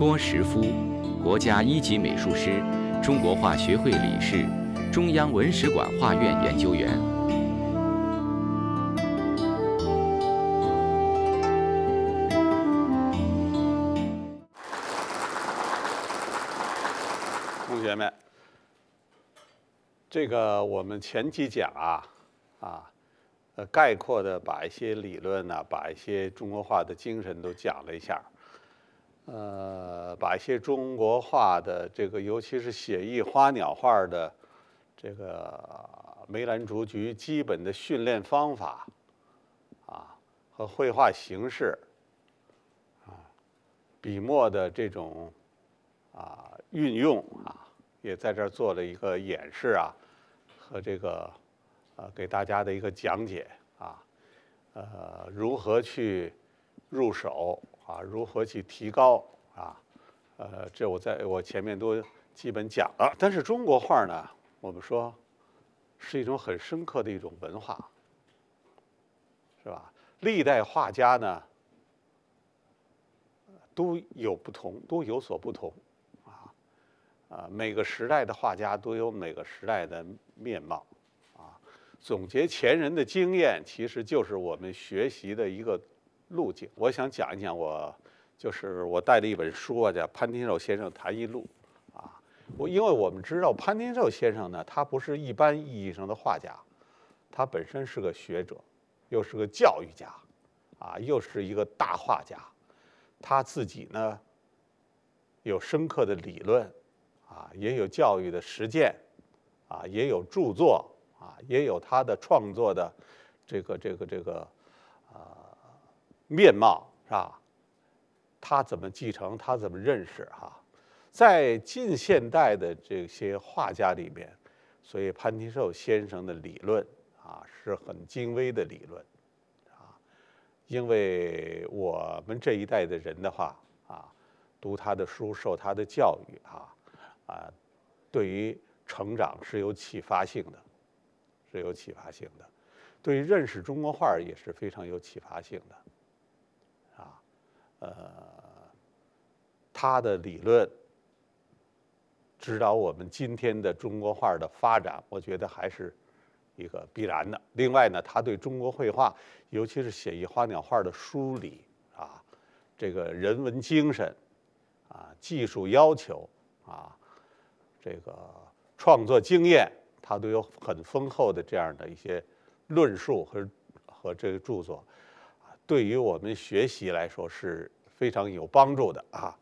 郭石夫，国家一级美术师，中国画学会理事，中央文史馆画院研究员。同学们，这个我们前期讲啊，啊，呃，概括的把一些理论呢，把一些中国画的精神都讲了一下。呃，把一些中国画的这个，尤其是写意花鸟画的这个梅兰竹菊基本的训练方法啊，和绘画形式啊，笔墨的这种啊运用啊，也在这儿做了一个演示啊，和这个呃给大家的一个讲解啊，呃，如何去入手。啊，如何去提高啊？呃，这我在我前面都基本讲了。但是中国画呢，我们说是一种很深刻的一种文化，是吧？历代画家呢都有不同，都有所不同，啊啊，每个时代的画家都有每个时代的面貌，啊，总结前人的经验，其实就是我们学习的一个。路径，我想讲一讲我，就是我带的一本书啊，叫《潘天寿先生谈艺录》，啊，我因为我们知道潘天寿先生呢，他不是一般意义上的画家，他本身是个学者，又是个教育家，啊，又是一个大画家，他自己呢，有深刻的理论，啊，也有教育的实践，啊，也有著作，啊，也有他的创作的，这个这个这个。面貌是吧？他怎么继承？他怎么认识？哈，在近现代的这些画家里面，所以潘天寿先生的理论啊，是很精微的理论啊。因为我们这一代的人的话啊，读他的书，受他的教育啊啊，对于成长是有启发性的，是有启发性的。对于认识中国画也是非常有启发性的。啊，呃，他的理论指导我们今天的中国画的发展，我觉得还是一个必然的。另外呢，他对中国绘画，尤其是写意花鸟画的梳理啊，这个人文精神啊，技术要求啊，这个创作经验，他都有很丰厚的这样的一些论述和和这个著作。对于我们学习来说是非常有帮助的啊。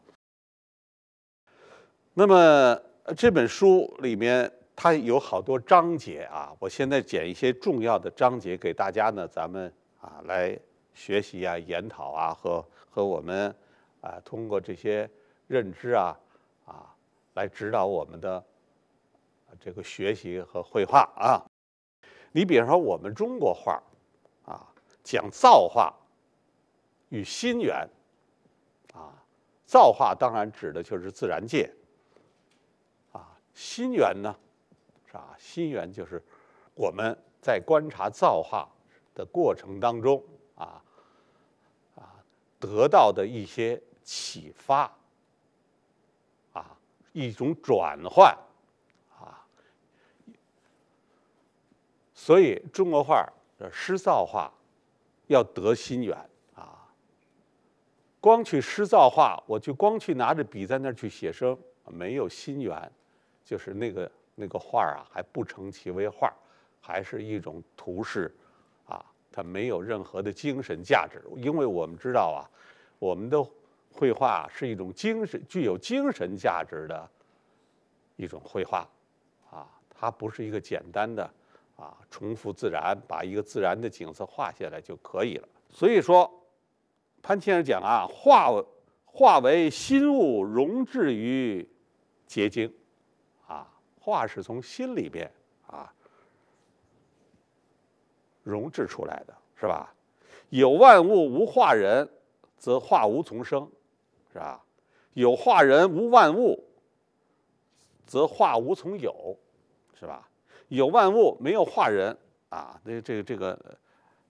那么这本书里面它有好多章节啊，我现在捡一些重要的章节给大家呢，咱们啊来学习啊、研讨啊，和和我们啊通过这些认知啊啊来指导我们的这个学习和绘画啊。你比方说我们中国画啊，讲造化。与心源，啊，造化当然指的就是自然界，啊，心源呢，吧？心源就是我们在观察造化的过程当中，啊，啊，得到的一些启发，啊，一种转换，啊，所以中国画的诗造化，要得心源。光去诗造化，我就光去拿着笔在那儿去写生，没有心源，就是那个那个画儿啊，还不成其为画，还是一种图式，啊，它没有任何的精神价值。因为我们知道啊，我们的绘画是一种精神、具有精神价值的一种绘画，啊，它不是一个简单的啊重复自然，把一个自然的景色画下来就可以了。所以说。潘先生讲啊，化化为心物，融至于结晶，啊，化是从心里边啊融制出来的是吧？有万物无化人，则化无从生，是吧？有化人无万物，则化无从有，是吧？有万物没有化人啊，那这个这个。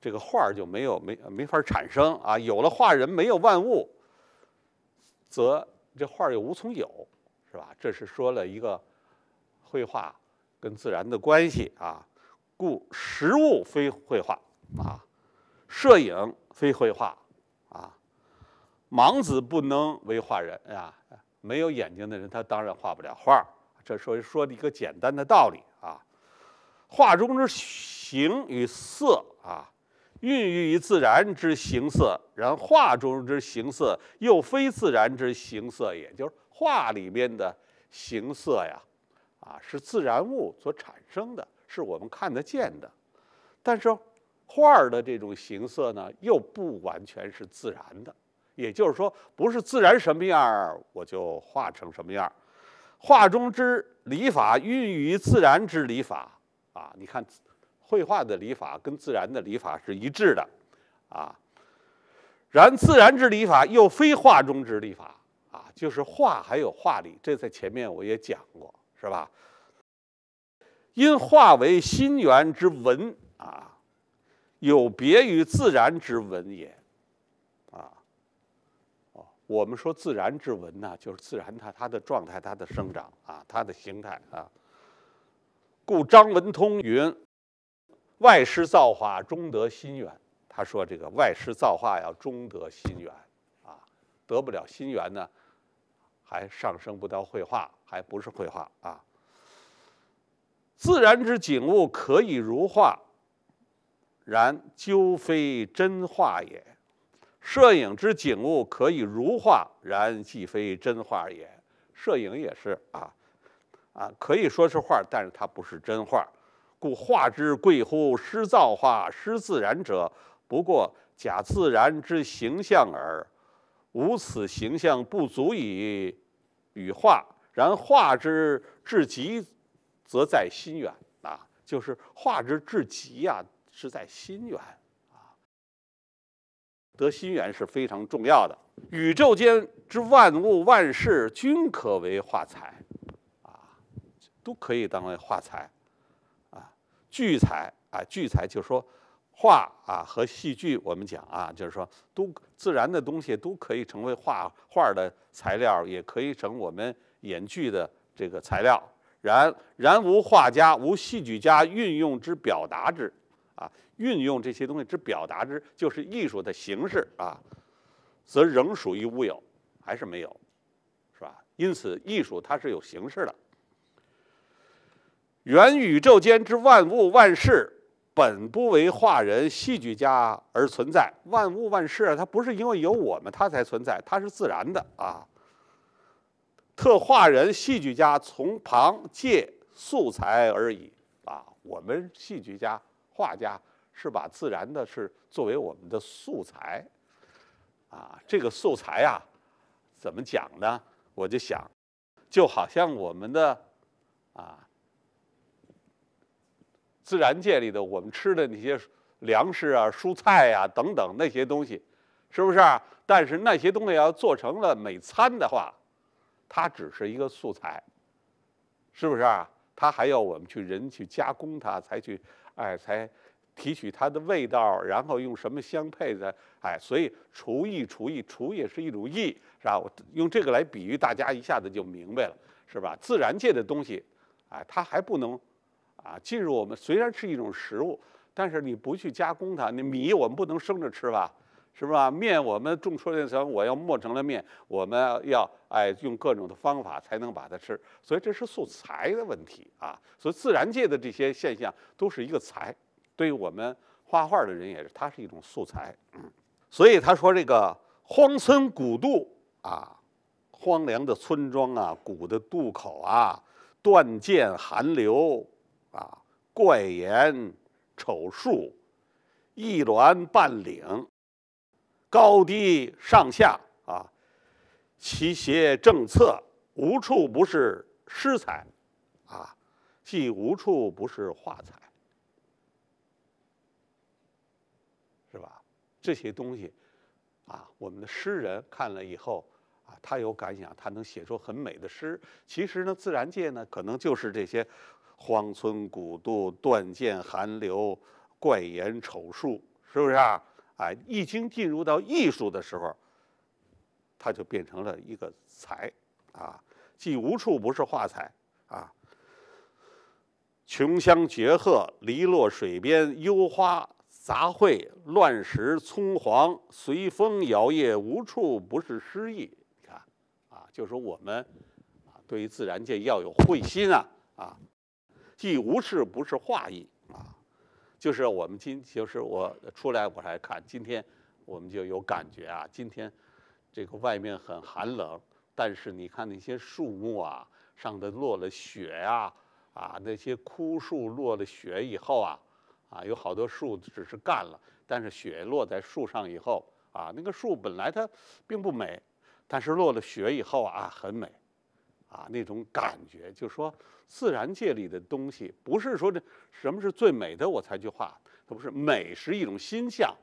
这个画儿就没有没没法产生啊！有了画人，没有万物，则这画儿又无从有，是吧？这是说了一个绘画跟自然的关系啊。故实物非绘画啊，摄影非绘画啊。盲子不能为画人啊，没有眼睛的人他当然画不了画儿。这说说的一个简单的道理啊。画中之形与色啊。孕育于自然之形色，然画中之形色又非自然之形色，也就是画里面的形色呀，啊，是自然物所产生的，是我们看得见的。但是画儿的这种形色呢，又不完全是自然的，也就是说，不是自然什么样儿，我就画成什么样儿。画中之理法，孕育于自然之理法，啊，你看。绘画的理法跟自然的理法是一致的，啊，然自然之理法又非画中之理法啊，就是画还有画理，这在前面我也讲过，是吧？因画为心源之文啊，有别于自然之文也，啊，哦，我们说自然之文呢，就是自然它它的状态、它的生长啊、它的形态啊，故张文通云。外师造化，中得心源。他说：“这个外师造化，要中得心源，啊，得不了心源呢，还上升不到绘画，还不是绘画啊。自然之景物可以如画，然究非真画也；摄影之景物可以如画，然既非真画也。摄影也是啊，啊，可以说是画，但是它不是真画。”故画之贵乎师造化、师自然者，不过假自然之形象耳。无此形象，不足以与化。然化之至极，则在心远啊！就是化之至极呀，是在心远啊。得心源是非常重要的。宇宙间之万物万事，均可为化材啊，都可以当为化材。具材啊，具材就是说，画啊和戏剧，我们讲啊，就是说，都自然的东西都可以成为画画的材料，也可以成我们演剧的这个材料。然然无画家无戏剧家运用之表达之，啊，运用这些东西之表达之，就是艺术的形式啊，则仍属于乌有，还是没有，是吧？因此，艺术它是有形式的。元宇宙间之万物万事，本不为化人、戏剧家而存在。万物万事，它不是因为有我们它才存在，它是自然的啊。特化人、戏剧家从旁借素材而已啊。我们戏剧家、画家是把自然的是作为我们的素材啊。这个素材啊，怎么讲呢？我就想，就好像我们的啊。自然界里的我们吃的那些粮食啊、蔬菜呀等等那些东西，是不是？但是那些东西要做成了美餐的话，它只是一个素材，是不是？它还要我们去人去加工它，才去哎，才提取它的味道，然后用什么相配的哎？所以厨艺，厨艺，厨也是一种艺，是吧？用这个来比喻，大家一下子就明白了，是吧？自然界的东西，哎，它还不能。啊，进入我们虽然是一种食物，但是你不去加工它，那米我们不能生着吃吧，是不是啊？面我们种出来的时候，我要磨成了面，我们要哎用各种的方法才能把它吃，所以这是素材的问题啊。所以自然界的这些现象都是一个材，对于我们画画的人也是，它是一种素材。嗯，所以他说这个荒村古渡啊，荒凉的村庄啊，古的渡口啊，断剑寒流。啊，怪言丑术，一峦半岭，高低上下啊，奇斜正侧，无处不是诗才，啊，即无处不是画彩，是吧？这些东西，啊，我们的诗人看了以后啊，他有感想，他能写出很美的诗。其实呢，自然界呢，可能就是这些。荒村古渡，断剑寒流，怪岩丑树，是不是啊？哎，一经进入到艺术的时候，它就变成了一个才啊，即无处不是画材啊，穷乡绝壑，篱落水边，幽花杂卉，乱石葱黄，随风摇曳，无处不是诗意。你看，啊，就说我们，啊，对于自然界要有慧心啊，啊。既无事不是画意啊，就是我们今，就是我出来我还看，今天我们就有感觉啊。今天这个外面很寒冷，但是你看那些树木啊，上的落了雪啊，啊那些枯树落了雪以后啊，啊有好多树只是干了，但是雪落在树上以后啊，那个树本来它并不美，但是落了雪以后啊，很美。啊，那种感觉，就说自然界里的东西，不是说这什么是最美的我才去画，它不是美是一种心象，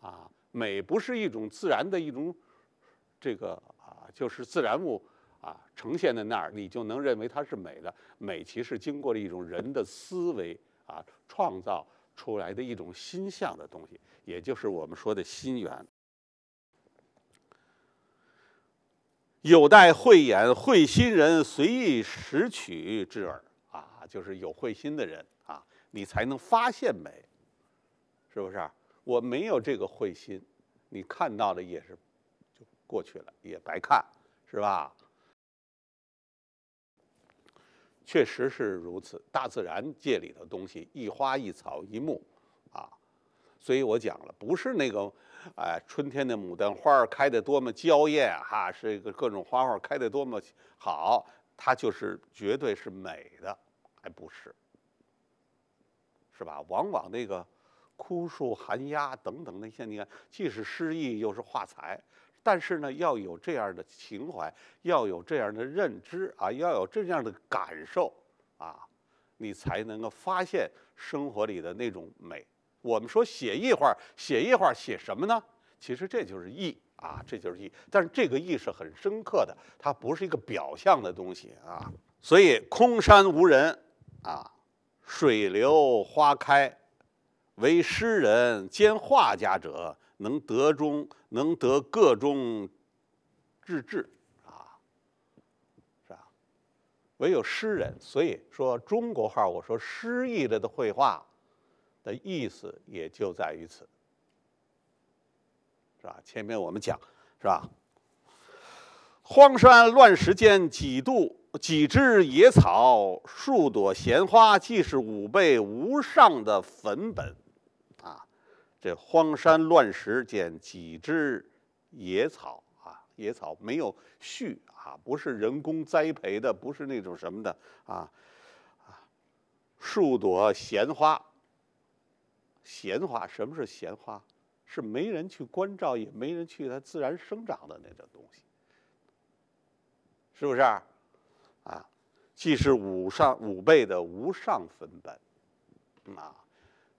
啊，美不是一种自然的一种，这个啊，就是自然物啊，呈现在那儿，你就能认为它是美的。美其实经过了一种人的思维啊，创造出来的一种心象的东西，也就是我们说的心缘。有待慧眼慧心人随意拾取之耳啊，就是有慧心的人啊，你才能发现美，是不是？我没有这个慧心，你看到的也是就过去了，也白看，是吧？确实是如此。大自然界里的东西，一花一草一木，啊，所以我讲了，不是那个。哎，春天的牡丹花开得多么娇艳哈！是一个各种花儿开得多么好，它就是绝对是美的，还不是，是吧？往往那个枯树寒鸦等等那些，你看，既是诗意又是画材。但是呢，要有这样的情怀，要有这样的认知啊，要有这样的感受啊，你才能够发现生活里的那种美。我们说写意画，写意画写什么呢？其实这就是意啊，这就是意。但是这个意是很深刻的，它不是一个表象的东西啊。所以空山无人啊，水流花开，唯诗人兼画家者能得中，能得各中至至啊，是吧？唯有诗人。所以说中国画，我说诗意的的绘画。的意思也就在于此，是吧？前面我们讲，是吧？荒山乱石间几度几枝野草，数朵闲花，既是吾辈无上的粉本啊！这荒山乱石间几枝野草啊，野草没有序啊，不是人工栽培的，不是那种什么的啊啊，数朵闲花。闲花，什么是闲花？是没人去关照，也没人去，它自然生长的那种东西，是不是？啊，既是五上五倍的无上分本，啊，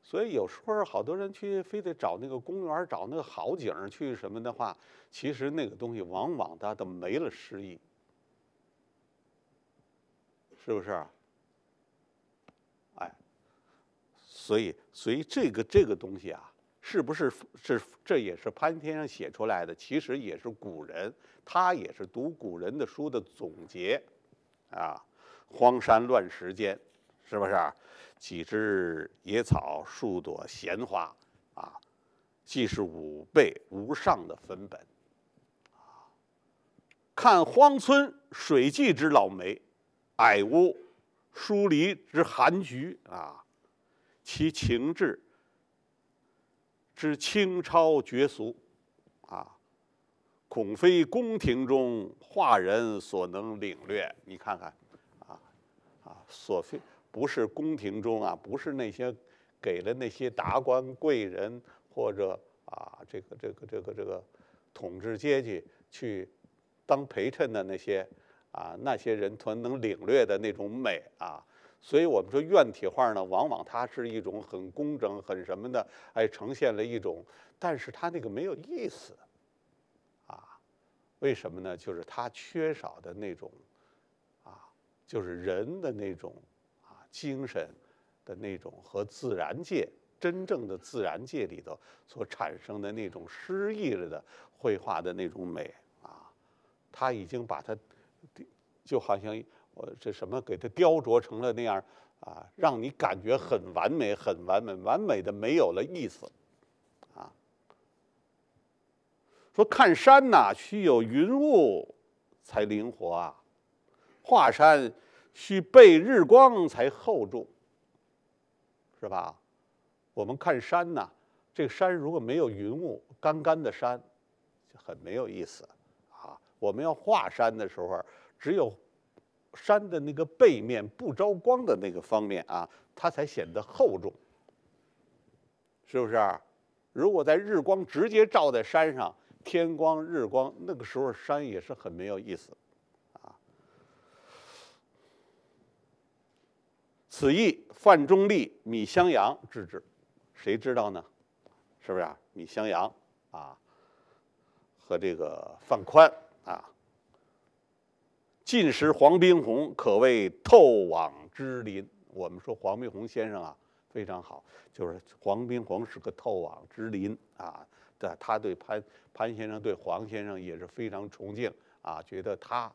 所以有时候好多人去，非得找那个公园，找那个好景去什么的话，其实那个东西往往它都没了诗意，是不是？所以，所以这个这个东西啊，是不是是这也是潘天上写出来的？其实也是古人，他也是读古人的书的总结，啊，荒山乱石间，是不是几枝野草，数朵闲花，啊，既是吾辈无上的分本，啊，看荒村水际之老梅，矮屋疏篱之寒菊，啊。其情志之清超绝俗，啊，恐非宫廷中画人所能领略。你看看，啊啊，所非不是宫廷中啊，不是那些给了那些达官贵人或者啊这个这个这个这个统治阶级去当陪衬的那些啊那些人团能领略的那种美啊。所以我们说院体画呢，往往它是一种很工整、很什么的，哎，呈现了一种，但是它那个没有意思，啊，为什么呢？就是它缺少的那种，啊，就是人的那种，啊，精神的那种和自然界真正的自然界里头所产生的那种诗意了的绘画的那种美，啊，他已经把它，就好像。我这什么给它雕琢成了那样啊？让你感觉很完美，很完美，完美的没有了意思，啊！说看山呐，需有云雾才灵活啊；画山需背日光才厚重，是吧？我们看山呐，这个山如果没有云雾，干干的山就很没有意思啊。我们要画山的时候，只有山的那个背面不着光的那个方面啊，它才显得厚重，是不是？如果在日光直接照在山上，天光、日光，那个时候山也是很没有意思，啊。此意范仲立、米襄阳制制，谁知道呢？是不是？啊？米襄阳啊，和这个范宽啊。进识黄宾虹可谓透网之林。我们说黄宾虹先生啊非常好，就是黄宾虹是个透网之林啊。对，他对潘潘先生对黄先生也是非常崇敬啊，觉得他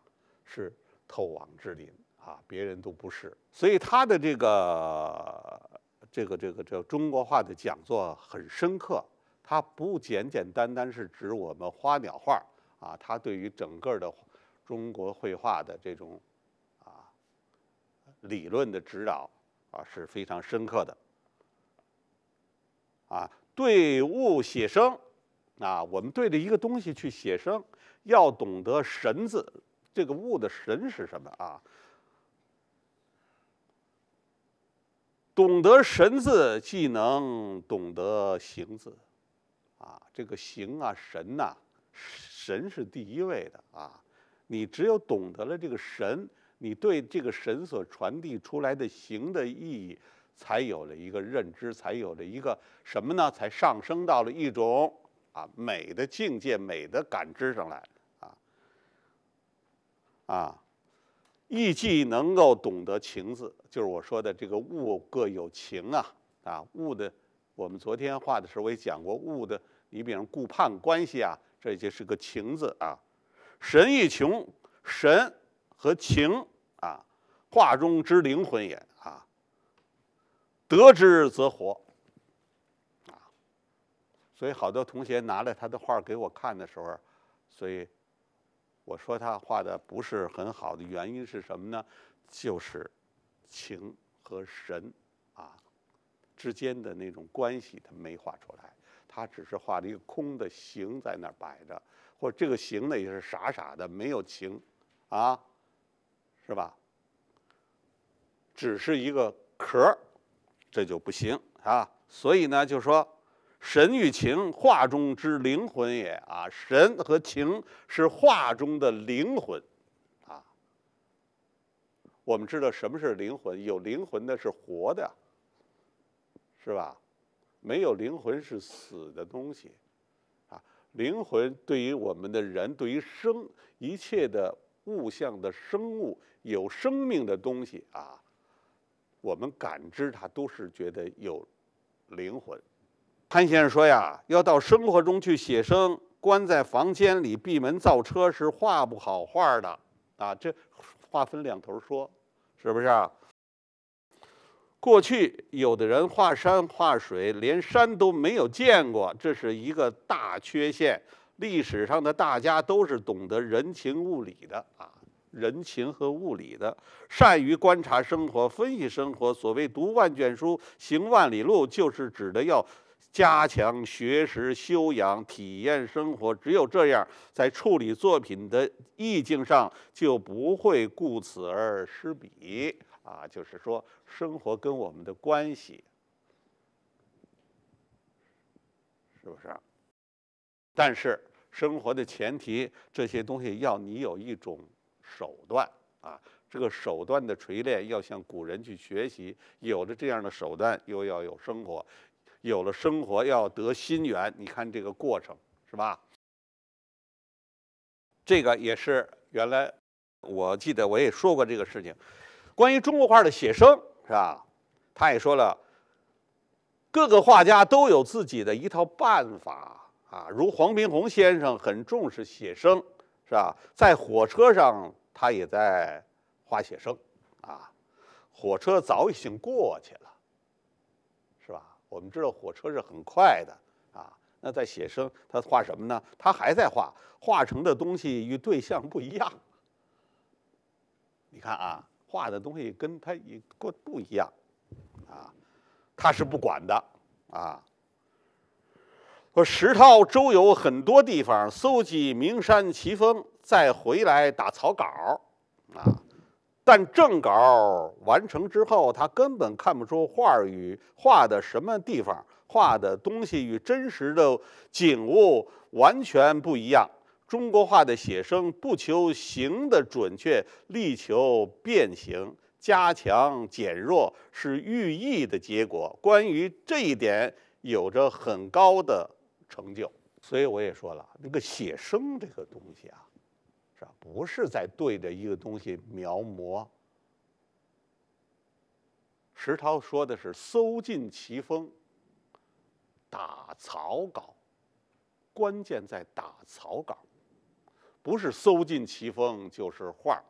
是透网之林啊，别人都不是。所以他的这个这个这个叫中国画的讲座很深刻，他不简简单单是指我们花鸟画啊，他对于整个的。中国绘画的这种啊理论的指导啊是非常深刻的啊，对物写生啊，我们对着一个东西去写生，要懂得神字，这个物的神是什么啊？懂得神字，既能懂得形字啊，这个形啊神呐，神是第一位的啊。你只有懂得了这个神，你对这个神所传递出来的形的意义，才有了一个认知，才有了一个什么呢？才上升到了一种啊美的境界、美的感知上来啊啊！亦即能够懂得情字，就是我说的这个物各有情啊啊物的，我们昨天画的时候我也讲过物的，你比如顾盼关系啊，这就是个情字啊。神亦穷，神和情啊，画中之灵魂也啊。得之则活啊。所以好多同学拿了他的画给我看的时候，所以我说他画的不是很好的原因是什么呢？就是情和神啊之间的那种关系他没画出来，他只是画了一个空的形在那儿摆着。或这个形呢也是傻傻的，没有情，啊，是吧？只是一个壳，这就不行啊。所以呢，就说神与情，画中之灵魂也啊。神和情是画中的灵魂，啊。我们知道什么是灵魂？有灵魂的是活的，是吧？没有灵魂是死的东西。灵魂对于我们的人，对于生一切的物象的生物，有生命的东西啊，我们感知它都是觉得有灵魂。潘先生说呀，要到生活中去写生，关在房间里闭门造车是画不好画的啊。这话分两头说，是不是？过去有的人画山画水，连山都没有见过，这是一个大缺陷。历史上的大家都是懂得人情物理的啊，人情和物理的，善于观察生活、分析生活。所谓“读万卷书，行万里路”，就是指的要加强学识修养、体验生活。只有这样，在处理作品的意境上，就不会顾此而失彼。啊，就是说，生活跟我们的关系，是不是？但是生活的前提，这些东西要你有一种手段啊，这个手段的锤炼要向古人去学习。有了这样的手段，又要有生活，有了生活要得心源。你看这个过程，是吧？这个也是原来我记得我也说过这个事情。关于中国画的写生是吧？他也说了，各个画家都有自己的一套办法啊。如黄宾虹先生很重视写生，是吧？在火车上，他也在画写生，啊，火车早已经过去了，是吧？我们知道火车是很快的啊。那在写生，他画什么呢？他还在画画成的东西与对象不一样。你看啊。画的东西跟他一过不一样，啊，他是不管的啊。说石涛周游很多地方，搜集名山奇峰，再回来打草稿，啊，但正稿完成之后，他根本看不出画与画的什么地方，画的东西与真实的景物完全不一样。中国画的写生不求形的准确，力求变形、加强、减弱，是寓意的结果。关于这一点，有着很高的成就。所以我也说了，那个写生这个东西啊，是吧？不是在对着一个东西描摹。石涛说的是“搜尽奇峰”，打草稿，关键在打草稿。不是搜尽奇峰，就是画儿，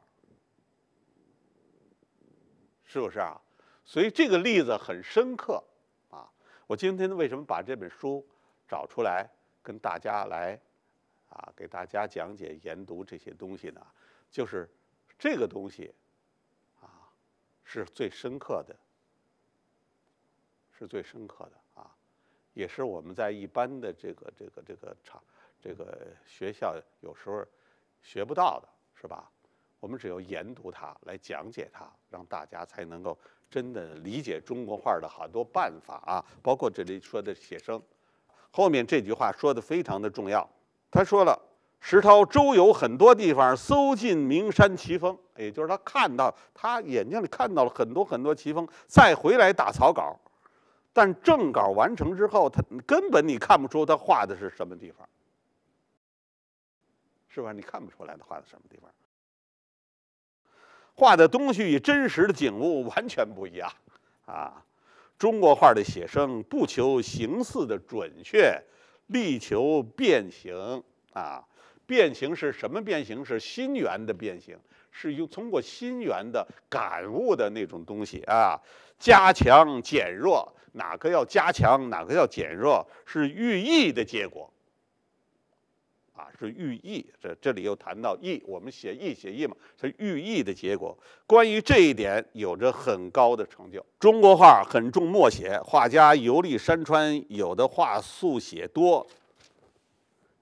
是不是啊？所以这个例子很深刻，啊，我今天为什么把这本书找出来跟大家来，啊，给大家讲解研读这些东西呢？就是这个东西，啊，是最深刻的，是最深刻的啊，也是我们在一般的这个这个这个场，这个学校有时候。学不到的是吧？我们只有研读它，来讲解它，让大家才能够真的理解中国画的好多办法啊，包括这里说的写生。后面这句话说的非常的重要，他说了，石涛周游很多地方，搜尽名山奇峰，也就是他看到，他眼睛里看到了很多很多奇峰，再回来打草稿，但正稿完成之后，他根本你看不出他画的是什么地方。是不是你看不出来？他画在什么地方？画的东西与真实的景物完全不一样，啊，中国画的写生不求形似的准确，力求变形，啊，变形是什么？变形是心源的变形，是用通过心源的感悟的那种东西啊，加强、减弱，哪个要加强，哪个要减弱，是寓意的结果。啊，是寓意。这这里又谈到意，我们写意，写意嘛，是寓意的结果。关于这一点，有着很高的成就。中国画很重默写，画家游历山川，有的画速写多，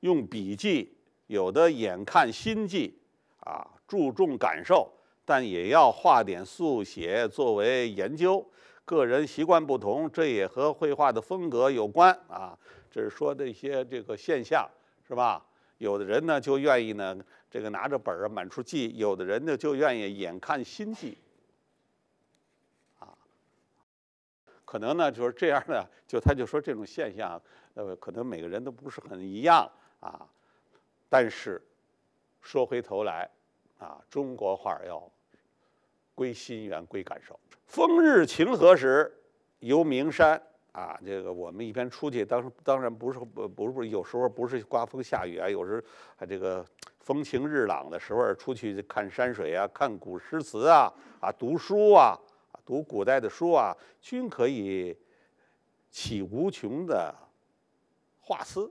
用笔记；有的眼看心迹，啊，注重感受，但也要画点速写作为研究。个人习惯不同，这也和绘画的风格有关啊。这是说这些这个现象，是吧？有的人呢就愿意呢，这个拿着本儿满处记；有的人呢就愿意眼看心记。啊，可能呢就是这样的，就他就说这种现象，呃，可能每个人都不是很一样啊。但是说回头来，啊，中国画要归心源，归感受。风日晴何时？游名山。啊，这个我们一边出去，当当然不是不不是有时候不是刮风下雨啊，有时啊这个风晴日朗的时候出去看山水啊，看古诗词啊，啊读书啊，读古代的书啊，均可以起无穷的画思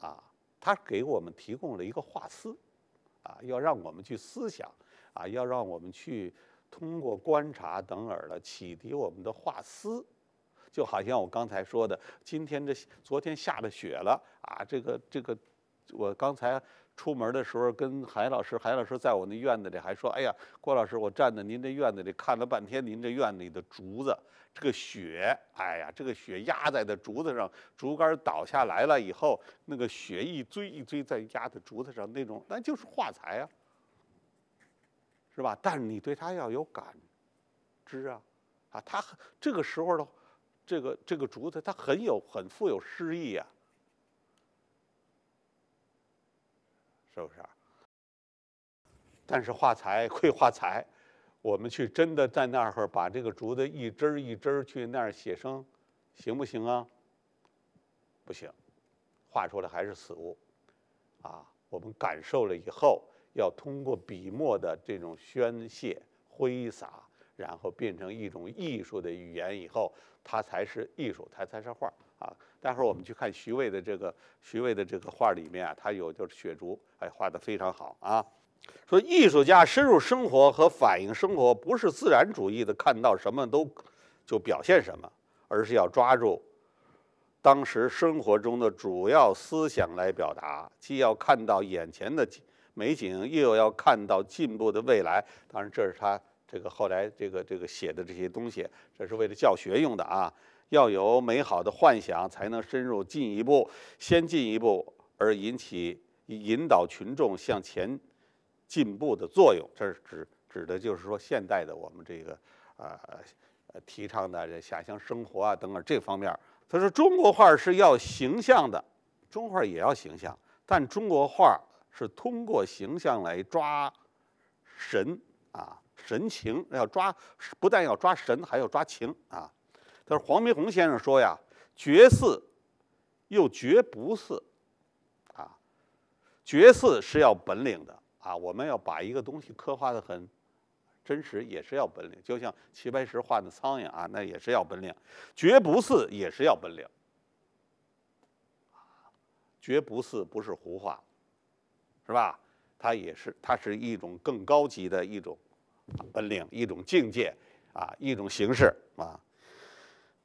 啊。他给我们提供了一个画思啊，要让我们去思想啊，要让我们去通过观察等而的启迪我们的画思。就好像我刚才说的，今天这昨天下了雪了啊，这个这个，我刚才出门的时候跟海老师，海老师在我那院子里还说，哎呀，郭老师，我站在您这院子里看了半天，您这院子里的竹子，这个雪，哎呀，这个雪压在的竹子上，竹竿倒下来了以后，那个雪一堆一堆在压在竹子上，那种那就是画材啊，是吧？但是你对它要有感知啊，啊，它这个时候的这个这个竹子，它很有很富有诗意呀，是不是？但是画材会画材，我们去真的在那儿把这个竹子一枝一枝去那儿写生，行不行啊？不行，画出来还是死物。啊，我们感受了以后，要通过笔墨的这种宣泄挥洒。然后变成一种艺术的语言以后，它才是艺术，它才是画儿啊。待会儿我们去看徐渭的这个徐渭的这个画儿里面啊，他有就是雪竹，哎，画的非常好啊。说艺术家深入生活和反映生活，不是自然主义的看到什么都就表现什么，而是要抓住当时生活中的主要思想来表达。既要看到眼前的美景，又要看到进步的未来。当然，这是他。这个后来这个这个写的这些东西，这是为了教学用的啊。要有美好的幻想，才能深入进一步，先进一步，而引起引导群众向前进步的作用。这是指指的就是说现代的我们这个呃提倡的这下乡生活啊等等这方面。他说中国画是要形象的，中画也要形象，但中国画是通过形象来抓神啊。神情要抓，不但要抓神，还要抓情啊！但是黄梅虹先生说呀，绝似又绝不似啊！绝似是要本领的啊，我们要把一个东西刻画的很真实，也是要本领。就像齐白石画的苍蝇啊，那也是要本领，绝不似也是要本领。绝不似不是胡话，是吧？它也是，它是一种更高级的一种。本领一种境界，啊，一种形式啊，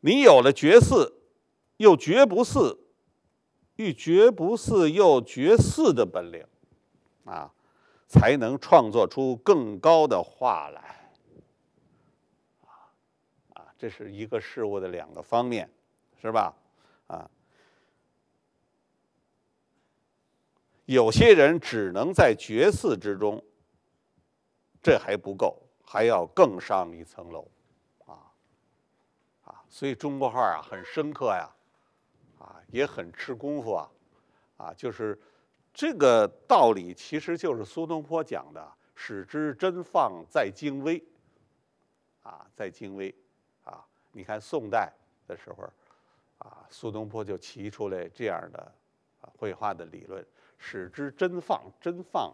你有了绝似，又绝不似，欲绝不似又绝似的本领，啊，才能创作出更高的画来。啊，啊，这是一个事物的两个方面，是吧？啊，有些人只能在绝似之中。这还不够，还要更上一层楼，啊，啊，所以中国画啊很深刻呀，啊也很吃功夫啊，啊就是这个道理，其实就是苏东坡讲的“使之真放，在精微”，啊，在精微，啊，你看宋代的时候，啊苏东坡就提出来这样的绘画的理论，“使之真放，真放”。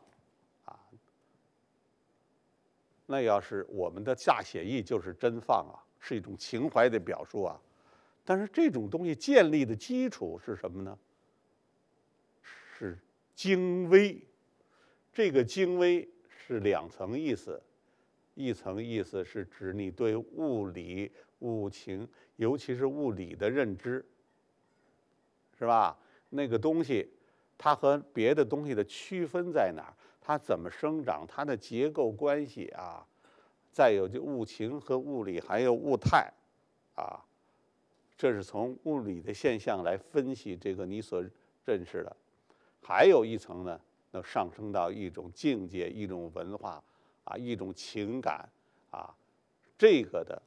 那要是我们的下写意就是真放啊，是一种情怀的表述啊，但是这种东西建立的基础是什么呢？是精微，这个精微是两层意思，一层意思是指你对物理、物情，尤其是物理的认知，是吧？那个东西它和别的东西的区分在哪儿？它怎么生长？它的结构关系啊，再有就物情和物理，还有物态，啊，这是从物理的现象来分析这个你所认识的，还有一层呢，要上升到一种境界，一种文化啊，一种情感啊，这个的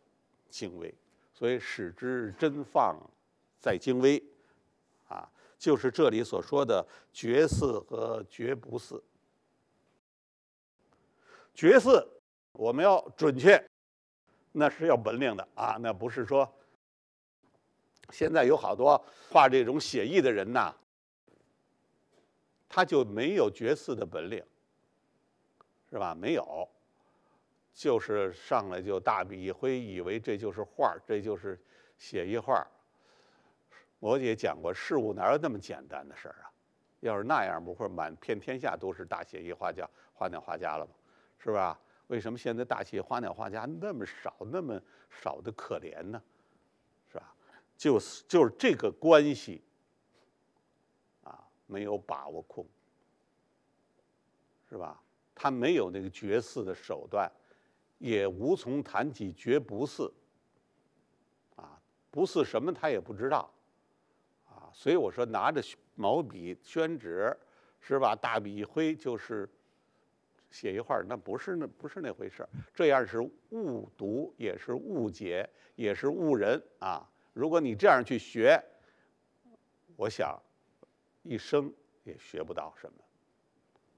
敬畏，所以使之真放在精微，啊，就是这里所说的绝似和绝不似。绝嗣，我们要准确，那是要本领的啊，那不是说。现在有好多画这种写意的人呐，他就没有绝嗣的本领，是吧？没有，就是上来就大笔一挥，以为这就是画这就是写意画我也讲过，事物哪有那么简单的事儿啊？要是那样，不会满遍天下都是大写意画家、花鸟画家了吧？是吧？为什么现在大写花鸟画家那么少，那么少的可怜呢？是吧？就是就是这个关系啊，没有把握控，是吧？他没有那个绝似的手段，也无从谈起绝不似啊，不似什么他也不知道啊。所以我说，拿着毛笔、宣纸，是吧？大笔一挥就是。写一画，儿，那不是那不是那回事儿。这样是误读，也是误解，也是误人啊！如果你这样去学，我想一生也学不到什么，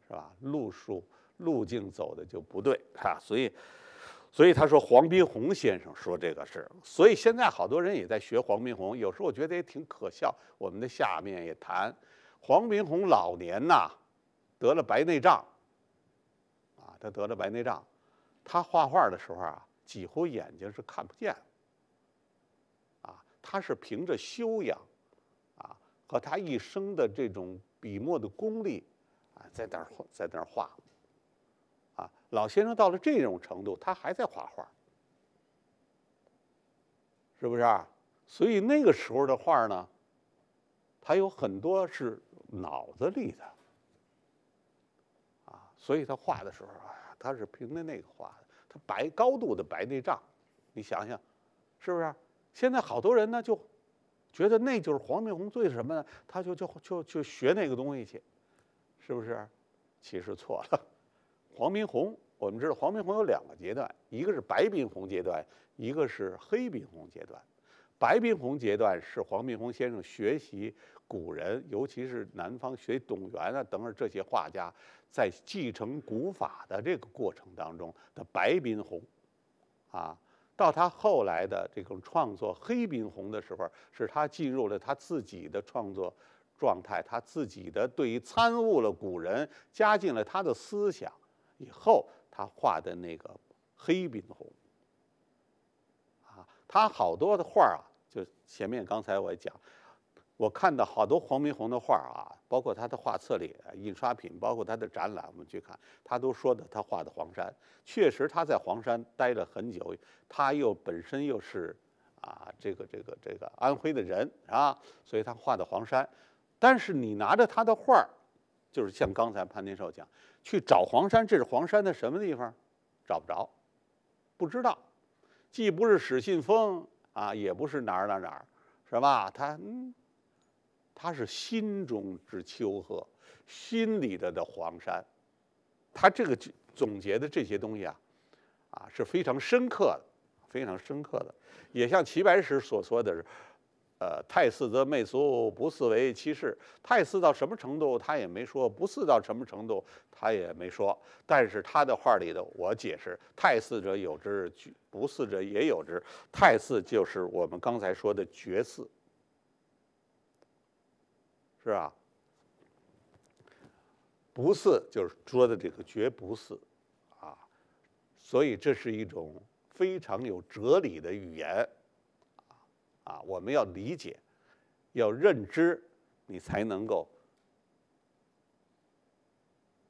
是吧？路数、路径走的就不对啊。所以，所以他说黄宾虹先生说这个事儿。所以现在好多人也在学黄宾虹，有时候我觉得也挺可笑。我们的下面也谈黄宾虹老年呐，得了白内障。他得了白内障，他画画的时候啊，几乎眼睛是看不见啊，他是凭着修养，啊和他一生的这种笔墨的功力，啊在那儿画，在那儿画。啊，老先生到了这种程度，他还在画画，是不是？啊？所以那个时候的画呢，他有很多是脑子里的。所以他画的时候啊，他是凭着那个画的，他白高度的白内障，你想想，是不是？现在好多人呢就，觉得那就是黄宾虹最什么呢？他就就就就学那个东西去，是不是？其实错了，黄宾虹我们知道黄宾虹有两个阶段，一个是白宾虹阶段，一个是黑宾虹阶段，白宾虹阶段是黄宾虹先生学习。古人，尤其是南方学董源啊，等等这些画家，在继承古法的这个过程当中的白宾红，啊，到他后来的这种创作黑宾红的时候，是他进入了他自己的创作状态，他自己的对于参悟了古人，加进了他的思想以后，他画的那个黑宾红，啊，他好多的画儿啊，就前面刚才我讲。我看到好多黄梅红的画啊，包括他的画册里印刷品，包括他的展览，我们去看，他都说的他画的黄山，确实他在黄山待了很久，他又本身又是啊这个这个这个安徽的人啊，所以他画的黄山，但是你拿着他的画就是像刚才潘天寿讲，去找黄山，这是黄山的什么地方，找不着，不知道，既不是始信峰啊，也不是哪儿哪儿哪儿，是吧？他嗯。他是心中之丘壑，心里的的黄山，他这个总结的这些东西啊，啊是非常深刻的，非常深刻的。也像齐白石所说的是，呃，太似则媚俗，不似为其事。太似到什么程度他也没说，不似到什么程度他也没说。但是他的画里的我解释，太似者有之，不似者也有之。太似就是我们刚才说的绝似。是吧？不是，就是说的这个，绝不是啊。所以这是一种非常有哲理的语言啊我们要理解，要认知，你才能够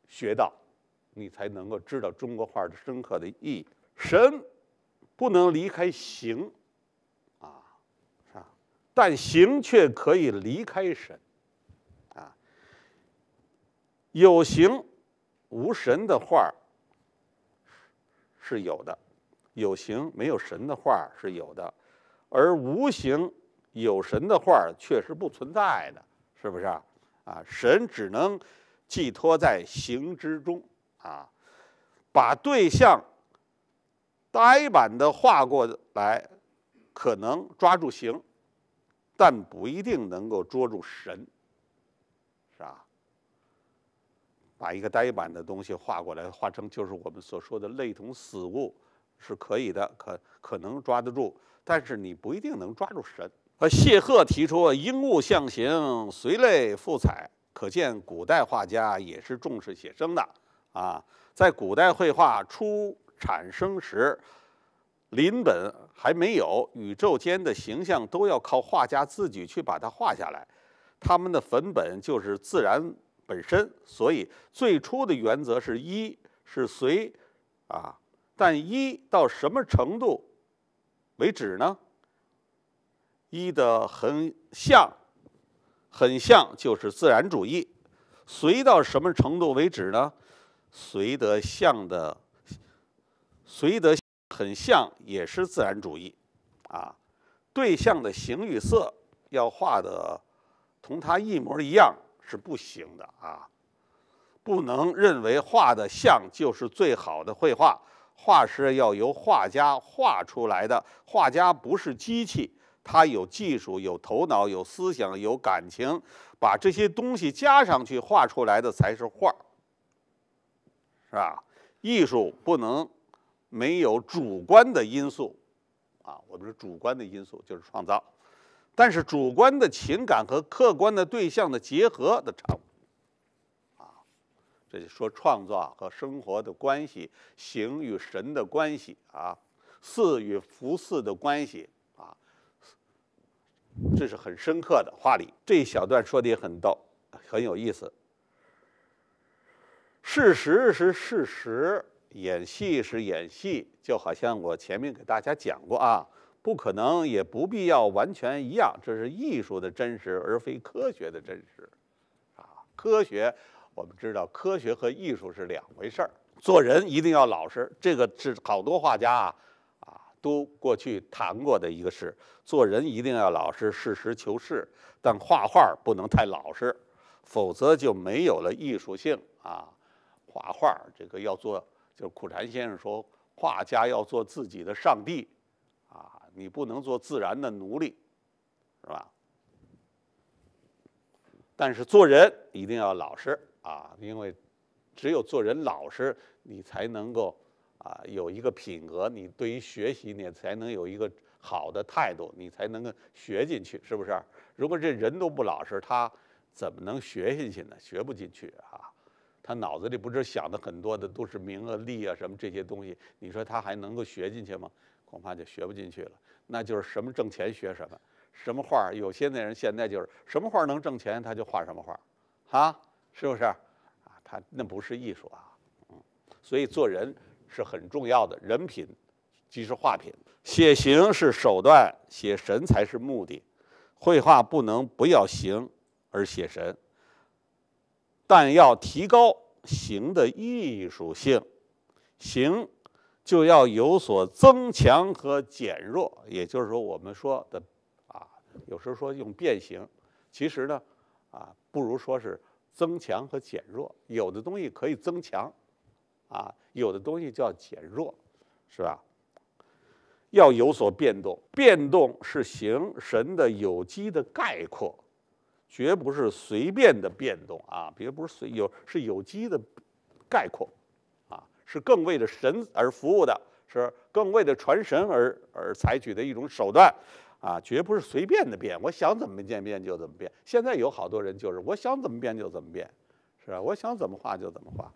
学到，你才能够知道中国画的深刻的意义。神不能离开形啊，是吧？但形却可以离开神。有形无神的画是有的，有形没有神的画是有的，而无形有神的画却是不存在的，是不是啊？啊，神只能寄托在形之中啊，把对象呆板的画过来，可能抓住形，但不一定能够捉住神。把一个呆板的东西画过来，画成就是我们所说的类同死物，是可以的，可可能抓得住，但是你不一定能抓住神。而谢赫提出“应物象形，随类赋彩”，可见古代画家也是重视写生的。啊，在古代绘画初产生时，临本还没有，宇宙间的形象都要靠画家自己去把它画下来，他们的粉本就是自然。本身，所以最初的原则是一是随，啊，但一到什么程度为止呢？一的很像，很像就是自然主义；随到什么程度为止呢？随得像的，随得很像也是自然主义，啊，对象的形与色要画的同它一模一样。是不行的啊！不能认为画的像就是最好的绘画。画是要由画家画出来的，画家不是机器，他有技术、有头脑、有思想、有感情，把这些东西加上去画出来的才是画，是吧？艺术不能没有主观的因素啊！我们说主观的因素就是创造。但是主观的情感和客观的对象的结合的产物，啊，这就说创作和生活的关系，形与神的关系啊，似与不似的关系啊，这是很深刻的话理。这一小段说的也很逗，很有意思。事实是事实，演戏是演戏，就好像我前面给大家讲过啊。不可能，也不必要完全一样。这是艺术的真实，而非科学的真实，啊！科学，我们知道，科学和艺术是两回事儿。做人一定要老实，这个是好多画家啊，啊，都过去谈过的一个事。做人一定要老实，实事求是。但画画不能太老实，否则就没有了艺术性啊！画画这个要做，就是苦禅先生说，画家要做自己的上帝。你不能做自然的奴隶，是吧？但是做人一定要老实啊，因为只有做人老实，你才能够啊有一个品格，你对于学习你才能有一个好的态度，你才能够学进去，是不是？如果这人都不老实，他怎么能学进去呢？学不进去啊！他脑子里不是想的很多的都是名啊利啊什么这些东西，你说他还能够学进去吗？恐怕就学不进去了。那就是什么挣钱学什么，什么画儿？有些那人现在就是什么画儿能挣钱，他就画什么画儿，啊，是不是？啊，他那不是艺术啊，嗯。所以做人是很重要的，人品即是画品。写形是手段，写神才是目的。绘画不能不要形而写神，但要提高形的艺术性，形。就要有所增强和减弱，也就是说，我们说的啊，有时候说用变形，其实呢，啊，不如说是增强和减弱。有的东西可以增强，啊，有的东西叫减弱，是吧？要有所变动，变动是形神的有机的概括，绝不是随便的变动啊，绝不是随有是有机的概括。是更为了神而服务的，是更为了传神而而采取的一种手段，啊，绝不是随便的变。我想怎么变变就怎么变。现在有好多人就是我想怎么变就怎么变，是吧？我想怎么画就怎么画，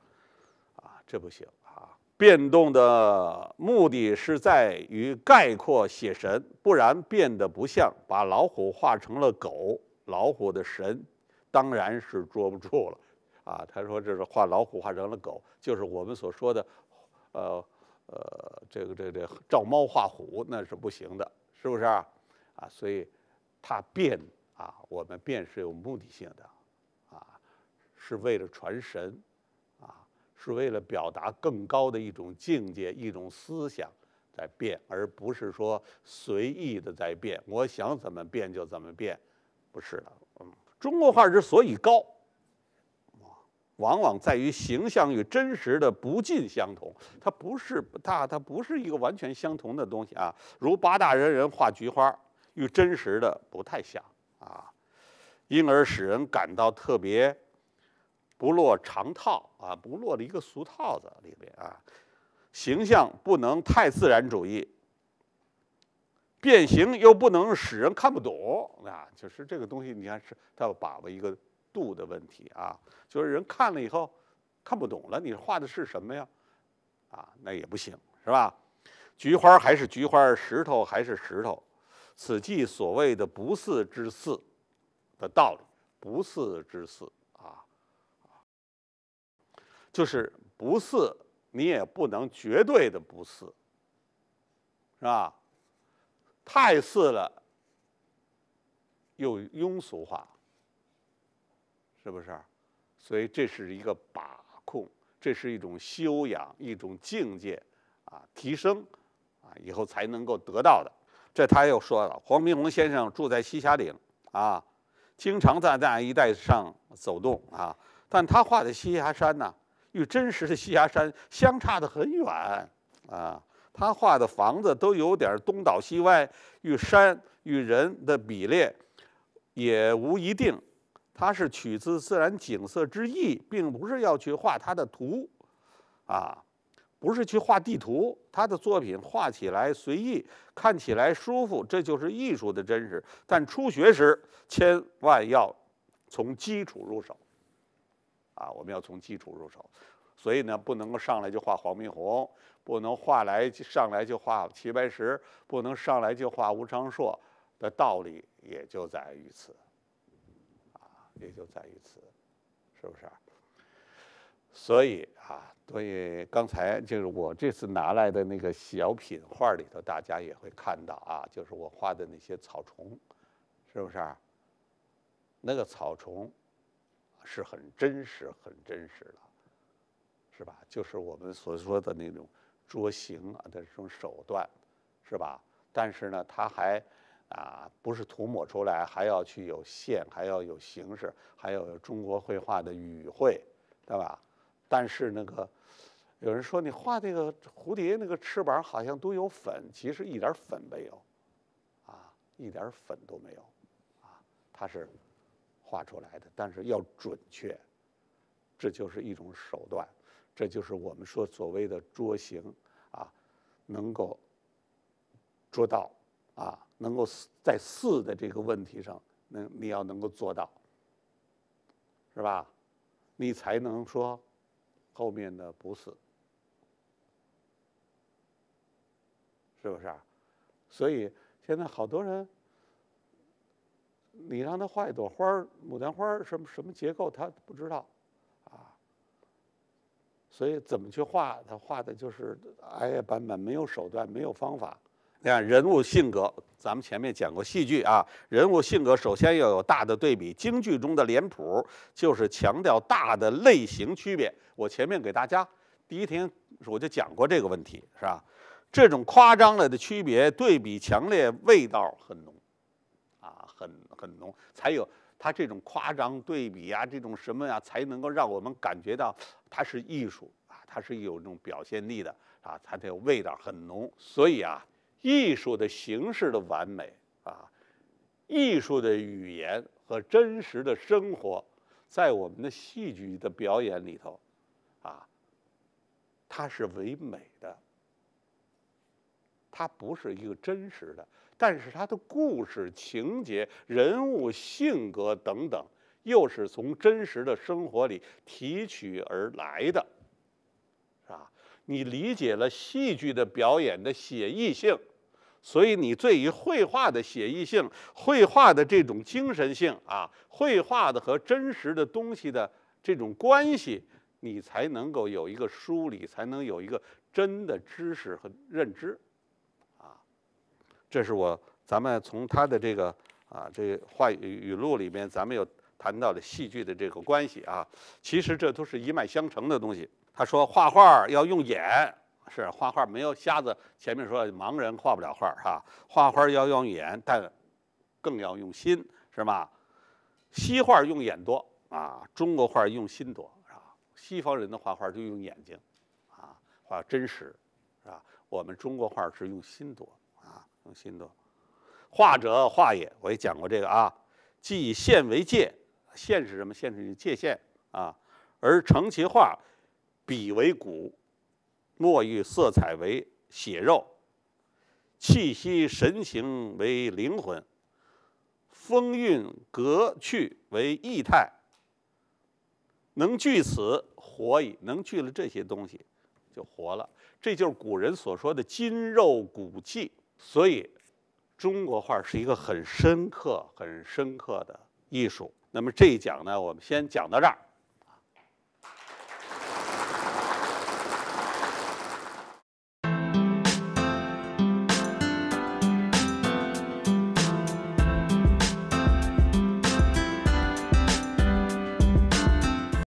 啊，这不行啊！变动的目的是在于概括写神，不然变得不像，把老虎画成了狗，老虎的神当然是捉不住了。啊，他说这是画老虎画成了狗，就是我们所说的，呃，呃，这个这个照猫画虎那是不行的，是不是？啊，所以，它变啊，我们变是有目的性的，啊，是为了传神，啊，是为了表达更高的一种境界、一种思想在变，而不是说随意的在变，我想怎么变就怎么变，不是的，嗯，中国画之所以高。往往在于形象与真实的不尽相同，它不是它，它不是一个完全相同的东西啊。如八大人人画菊花，与真实的不太像啊，因而使人感到特别不落常套啊，不落了一个俗套子里边啊。形象不能太自然主义，变形又不能使人看不懂啊。就是这个东西，你看是，他要把握一个。度的问题啊，就是人看了以后看不懂了，你画的是什么呀？啊，那也不行，是吧？菊花还是菊花，石头还是石头，此即所谓的“不似之似”的道理，“不似之似”啊，就是不似，你也不能绝对的不似，是吧？太似了又庸俗化。是不是？所以这是一个把控，这是一种修养，一种境界，啊，提升，啊，以后才能够得到的。这他又说了，黄宾虹先生住在栖霞岭，啊，经常在那一带上走动，啊，但他画的栖霞山呢，与真实的栖霞山相差的很远，啊，他画的房子都有点东倒西歪，与山与人的比例也无一定。它是取自自然景色之意，并不是要去画它的图，啊，不是去画地图。他的作品画起来随意，看起来舒服，这就是艺术的真实。但初学时，千万要从基础入手，啊，我们要从基础入手。所以呢，不能够上来就画黄宾虹，不能画来上来就画齐白石，不能上来就画吴昌硕的道理也就在于此。也就在于此，是不是？所以啊，所以刚才就是我这次拿来的那个小品画里头，大家也会看到啊，就是我画的那些草虫，是不是？那个草虫是很真实、很真实的，是吧？就是我们所说的那种捉形啊的这种手段，是吧？但是呢，它还。啊，不是涂抹出来，还要去有线，还要有形式，还有中国绘画的语汇，对吧？但是那个有人说你画这个蝴蝶那个翅膀好像都有粉，其实一点粉没有，啊，一点粉都没有，啊，它是画出来的，但是要准确，这就是一种手段，这就是我们说所谓的捉形啊，能够捉到啊。能够在四的这个问题上，能你要能够做到，是吧？你才能说后面的不是，是不是？所以现在好多人，你让他画一朵花儿，牡丹花儿什么什么结构他不知道，啊，所以怎么去画，他画的就是哎呀，版本没有手段，没有方法。你看人物性格，咱们前面讲过戏剧啊，人物性格首先要有大的对比。京剧中的脸谱就是强调大的类型区别。我前面给大家第一天我就讲过这个问题，是吧？这种夸张了的区别对比强烈，味道很浓，啊，很很浓，才有它这种夸张对比啊，这种什么呀，才能够让我们感觉到它是艺术啊，它是有这种表现力的啊，它这有味道很浓，所以啊。艺术的形式的完美啊，艺术的语言和真实的生活，在我们的戏剧的表演里头，啊，它是唯美的，它不是一个真实的，但是它的故事情节、人物性格等等，又是从真实的生活里提取而来的，是吧？你理解了戏剧的表演的写意性。所以，你对于绘画的写意性、绘画的这种精神性啊，绘画的和真实的东西的这种关系，你才能够有一个梳理，才能有一个真的知识和认知，啊，这是我咱们从他的这个啊这个话语语录里面，咱们有谈到的戏剧的这个关系啊，其实这都是一脉相承的东西。他说，画画要用眼。是画画没有瞎子，前面说盲人画不了画儿啊，画画要用眼，但更要用心，是吧？西画用眼多啊，中国画用心多是吧？西方人的画画就用眼睛啊，画真实是吧？我们中国画是用心多啊，用心多。画者画也，我也讲过这个啊。既以线为界，线是什么？线是界限啊。而成其画，笔为骨。墨玉色彩为血肉，气息神情为灵魂，风韵格趣为意态。能聚此活矣，能聚了这些东西，就活了。这就是古人所说的“筋肉骨气”。所以，中国画是一个很深刻、很深刻的艺术。那么这一讲呢，我们先讲到这儿。